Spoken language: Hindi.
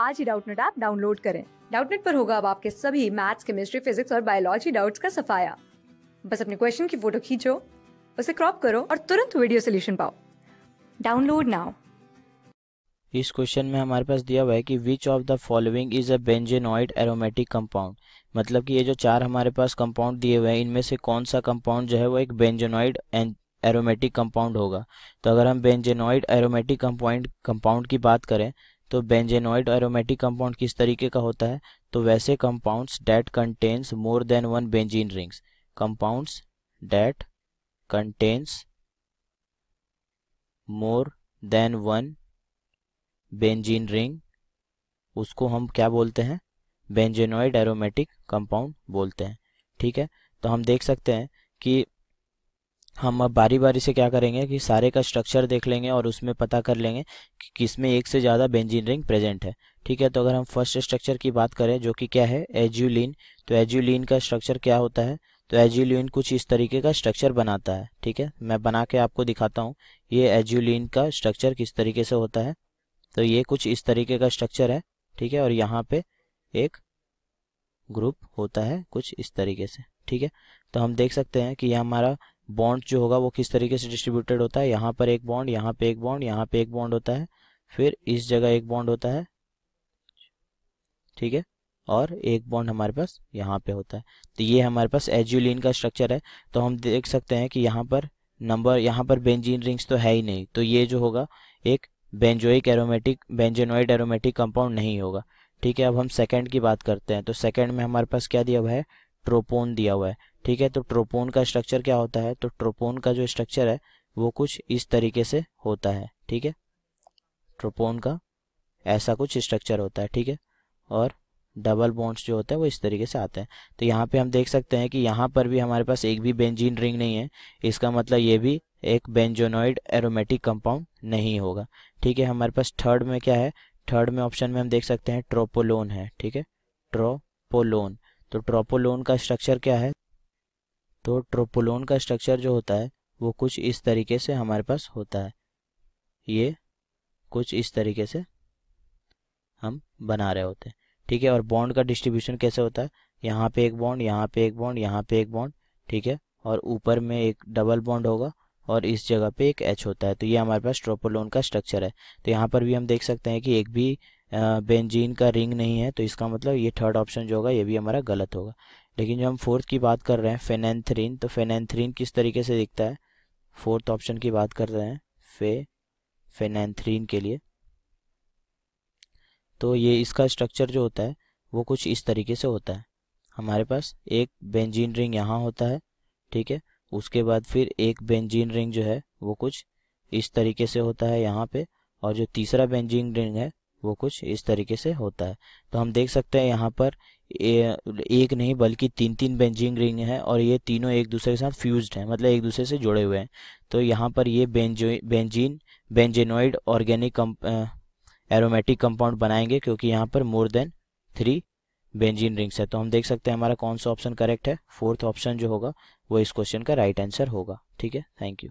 आज ही डाउटनेट ऐप डाउनलोड करें डाउटनेट पर होगा अब आपके सभी मैथ्स केमिस्ट्री फिजिक्स और बायोलॉजी डाउट्स का सफाया बस अपने क्वेश्चन की फोटो खींचो उसे क्रॉप करो और तुरंत वीडियो सोल्यूशन पाओ डाउनलोड नाउ इस क्वेश्चन में हमारे पास दिया हुआ है कि which of the following is a benzenoid aromatic compound मतलब कि ये जो चार हमारे पास कंपाउंड दिए हुए हैं इनमें से कौन सा कंपाउंड जो है वो एक बेंजेनॉइड एरोमेटिक कंपाउंड होगा तो अगर हम बेंजेनॉइड एरोमेटिक कंपाउंड कंपाउंड की बात करें तो बेंजेनॉइड एरोमेटिक कंपाउंड किस तरीके का होता है तो वैसे compounds that contains more than one benzene rings compounds that contains more than one benzene ring उसको हम क्या बोलते हैं बेंजेनॉइड एरोमेटिक कंपाउंड बोलते हैं ठीक है तो हम देख सकते हैं कि हम अब बारी बारी से क्या करेंगे कि सारे का स्ट्रक्चर देख लेंगे और उसमें पता कर लेंगे कि किसमें एक से ज़्यादा बेंजीन रिंग प्रेजेंट है ठीक है तो अगर हम फर्स्ट स्ट्रक्चर की बात करें जो कि क्या है एज्यूलिन तो एज्यूलिन का स्ट्रक्चर क्या होता है तो एज्यूलिन कुछ इस तरीके का स्ट्रक्चर बनाता है ठीक है मैं बना के आपको दिखाता हूँ ये एज्यूलिन का स्ट्रक्चर किस तरीके से होता है तो ये कुछ इस तरीके का स्ट्रक्चर है ठीक है और यहाँ पे एक ग्रुप होता है कुछ इस तरीके से ठीक है तो हम देख सकते हैं कि यह हमारा बॉन्ड जो होगा वो किस तरीके से डिस्ट्रीब्यूटेड होता है यहाँ पर एक बॉन्ड यहाँ पे एक बॉन्ड यहाँ पे एक बॉन्ड होता है फिर इस जगह एक बॉन्ड होता है ठीक है और एक बॉन्ड हमारे पास यहाँ पे होता है तो ये हमारे पास एज्यूलिन का स्ट्रक्चर है तो हम देख सकते हैं कि यहाँ पर नंबर यहाँ पर बेंजीन रिंग्स तो है ही नहीं तो ये जो होगा एक benzoic aromatic benzenoid aromatic compound नहीं होगा ठीक है अब हम सेकेंड की बात करते हैं तो सेकेंड में हमारे पास क्या दिया हुआ है ट्रोपोन दिया हुआ है ठीक है तो ट्रोपोन का स्ट्रक्चर क्या होता है तो ट्रोपोन का जो स्ट्रक्चर है वो कुछ इस तरीके से होता है ठीक है ट्रोपोन का ऐसा कुछ स्ट्रक्चर होता है ठीक है और डबल बॉन्ड्स जो होते हैं वो इस तरीके से आते हैं तो यहाँ पे हम देख सकते हैं कि यहाँ पर भी हमारे पास एक भी बेंजीन रिंग नहीं है इसका मतलब ये भी एक बेंजोनॉइड एरोमेटिक कंपाउंड नहीं होगा ठीक है हमारे पास थर्ड में क्या है थर्ड में ऑप्शन में हम देख सकते हैं ट्रोपोलोन है ठीक है ट्रोपोलोन तो ट्रोपोलोन का स्ट्रक्चर क्या है तो ट्रोपोलोन का स्ट्रक्चर जो होता है वो कुछ इस तरीके से हमारे पास होता है ये कुछ इस तरीके से हम बना रहे होते हैं ठीक है और बॉन्ड का डिस्ट्रीब्यूशन कैसे होता है यहाँ पे एक बॉन्ड यहाँ पे एक बॉन्ड यहाँ पे एक बॉन्ड ठीक है और ऊपर में एक डबल बॉन्ड होगा और इस जगह पे एक एच होता है तो ये हमारे पास ट्रोपोलोन का स्ट्रक्चर है तो यहाँ पर भी हम देख सकते हैं कि एक भी बेंजीन का रिंग नहीं है तो इसका मतलब ये थर्ड ऑप्शन जो होगा ये भी हमारा गलत होगा लेकिन जो हम फोर्थ की बात कर रहे हैं फेनेंथ्रीन तो फेनेंथ्रीन किस तरीके से दिखता है फोर्थ ऑप्शन की बात कर रहे हैं फे फेनेंथ्रीन के लिए तो ये इसका स्ट्रक्चर जो होता है वो कुछ इस तरीके से होता है हमारे पास एक बेंजीन रिंग यहाँ होता है ठीक है उसके बाद फिर एक बेंजीन रिंग जो है वो कुछ इस तरीके से होता है यहाँ पे और जो तीसरा बेंजीन रिंग है वो कुछ इस तरीके से होता है तो हम देख सकते हैं यहाँ पर ए, एक नहीं बल्कि तीन तीन बेंजिंग रिंग है और ये तीनों एक दूसरे के साथ फ्यूज्ड हैं मतलब एक दूसरे से जुड़े हुए हैं तो यहाँ पर ये benzo benzene benzenoid organic aromatic compound बनाएंगे क्योंकि यहाँ पर more than three benzene rings है तो हम देख सकते हैं हमारा कौन सा ऑप्शन करेक्ट है फोर्थ ऑप्शन जो होगा वो इस क्वेश्चन का राइट right आंसर होगा ठीक है थैंक यू